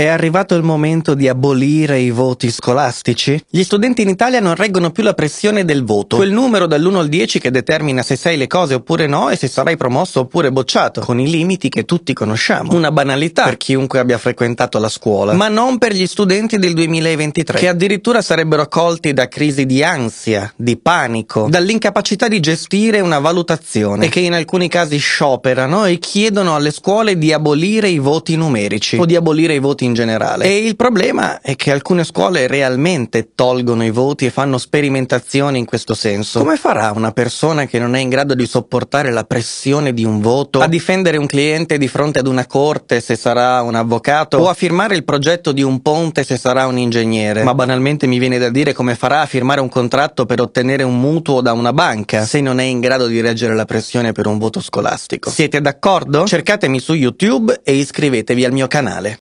È arrivato il momento di abolire i voti scolastici? Gli studenti in Italia non reggono più la pressione del voto, quel numero dall'1 al 10 che determina se sai le cose oppure no e se sarai promosso oppure bocciato, con i limiti che tutti conosciamo. Una banalità per chiunque abbia frequentato la scuola, ma non per gli studenti del 2023, che addirittura sarebbero colti da crisi di ansia, di panico, dall'incapacità di gestire una valutazione e che in alcuni casi scioperano e chiedono alle scuole di abolire i voti numerici o di abolire i voti in in generale. E il problema è che alcune scuole realmente tolgono i voti e fanno sperimentazioni in questo senso. Come farà una persona che non è in grado di sopportare la pressione di un voto a difendere un cliente di fronte ad una corte se sarà un avvocato o a firmare il progetto di un ponte se sarà un ingegnere? Ma banalmente mi viene da dire come farà a firmare un contratto per ottenere un mutuo da una banca se non è in grado di reggere la pressione per un voto scolastico. Siete d'accordo? Cercatemi su YouTube e iscrivetevi al mio canale.